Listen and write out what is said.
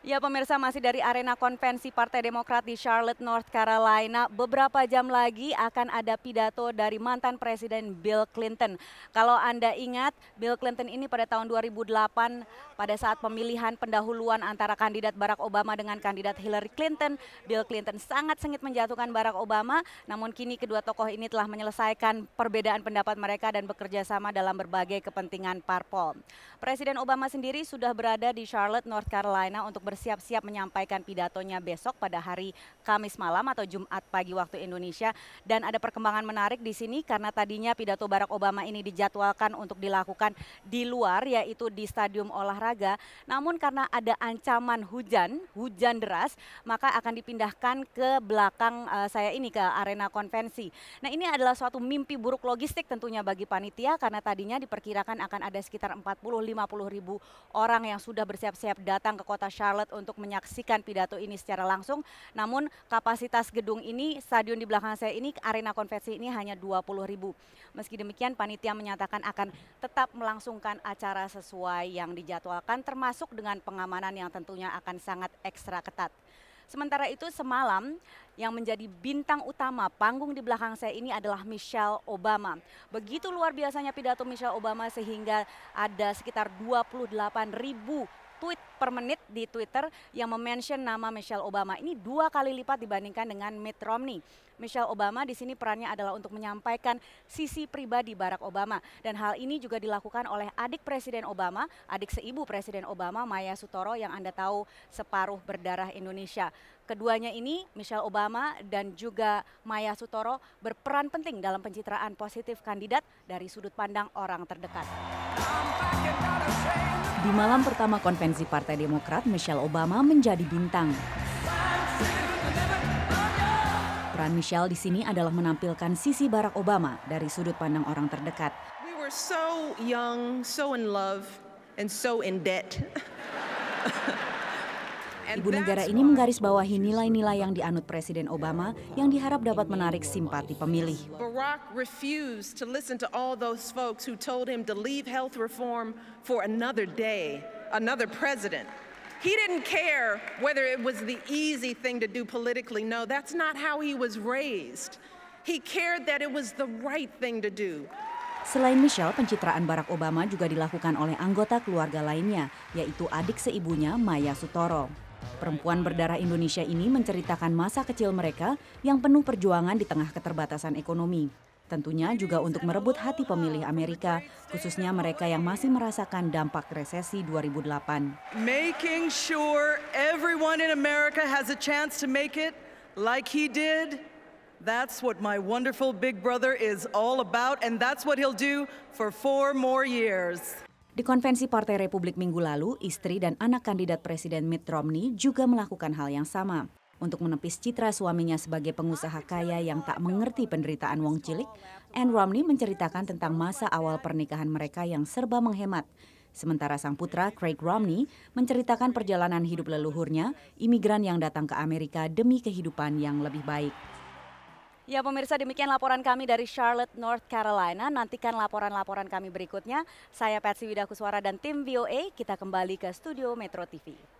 Ya pemirsa masih dari arena konvensi Partai Demokrat di Charlotte, North Carolina. Beberapa jam lagi akan ada pidato dari mantan Presiden Bill Clinton. Kalau Anda ingat Bill Clinton ini pada tahun 2008 pada saat pemilihan pendahuluan antara kandidat Barack Obama dengan kandidat Hillary Clinton. Bill Clinton sangat sengit menjatuhkan Barack Obama namun kini kedua tokoh ini telah menyelesaikan perbedaan pendapat mereka dan bekerja sama dalam berbagai kepentingan parpol. Presiden Obama sendiri sudah berada di Charlotte, North Carolina untuk bersiap-siap menyampaikan pidatonya besok pada hari Kamis malam atau Jumat pagi waktu Indonesia. Dan ada perkembangan menarik di sini karena tadinya pidato Barack Obama ini dijadwalkan untuk dilakukan di luar yaitu di stadium olahraga. Namun karena ada ancaman hujan, hujan deras, maka akan dipindahkan ke belakang uh, saya ini ke arena konvensi. Nah, ini adalah suatu mimpi buruk logistik tentunya bagi panitia karena tadinya diperkirakan akan ada sekitar 40-50 ribu orang yang sudah bersiap-siap datang ke kota Charlotte outlet untuk menyaksikan pidato ini secara langsung. Namun kapasitas gedung ini, stadion di belakang saya ini, arena konvensi ini hanya 20 ribu. Meski demikian, panitia menyatakan akan tetap melangsungkan acara sesuai yang dijadwalkan, termasuk dengan pengamanan yang tentunya akan sangat ekstra ketat. Sementara itu semalam yang menjadi bintang utama panggung di belakang saya ini adalah Michelle Obama. Begitu luar biasanya pidato Michelle Obama sehingga ada sekitar 28 ribu tweet per menit di Twitter yang memention nama Michelle Obama. Ini dua kali lipat dibandingkan dengan Mitt Romney. Michelle Obama di sini perannya adalah untuk menyampaikan sisi pribadi Barack Obama dan hal ini juga dilakukan oleh adik Presiden Obama, adik seibu Presiden Obama Maya Sutoro yang Anda tahu separuh berdarah Indonesia. Keduanya ini Michelle Obama dan juga Maya Sutoro berperan penting dalam pencitraan positif kandidat dari sudut pandang orang terdekat. Di malam pertama konvensi partai Partai Demokrat Michelle Obama menjadi bintang. Peran Michelle di sini adalah menampilkan sisi Barack Obama dari sudut pandang orang terdekat. We were so young, so in love, and so in debt. Ibu negara ini menggarisbawahi nilai-nilai yang dianut Presiden Obama yang diharap dapat menarik simpati pemilih. Barack refused to listen to all those folks who told him to leave health reform for another day another president. He didn't care whether it was the easy thing to do politically. No, that's not how he was raised. He cared that it was the right thing to do. Selain Michelle, pencitraan Barack Obama juga dilakukan oleh anggota keluarga lainnya, yaitu adik seibunya Maya Sutoro. Perempuan berdarah Indonesia ini menceritakan masa kecil mereka yang penuh perjuangan di tengah keterbatasan ekonomi. Tentunya juga untuk merebut hati pemilih Amerika, khususnya mereka yang masih merasakan dampak resesi 2008. Making sure everyone in America has a chance to make it like he did. That's what my wonderful big brother is all about and that's what he'll do for four more years. Di konvensi Partai Republik minggu lalu, istri dan anak kandidat Presiden Mitt Romney juga melakukan hal yang sama. Untuk menepis citra suaminya sebagai pengusaha kaya yang tak mengerti penderitaan wong cilik, Anne Romney menceritakan tentang masa awal pernikahan mereka yang serba menghemat. Sementara sang putra, Craig Romney, menceritakan perjalanan hidup leluhurnya, imigran yang datang ke Amerika demi kehidupan yang lebih baik. Ya pemirsa demikian laporan kami dari Charlotte, North Carolina. Nantikan laporan-laporan kami berikutnya. Saya Patsy Widakuswara dan tim VOA. Kita kembali ke studio Metro TV.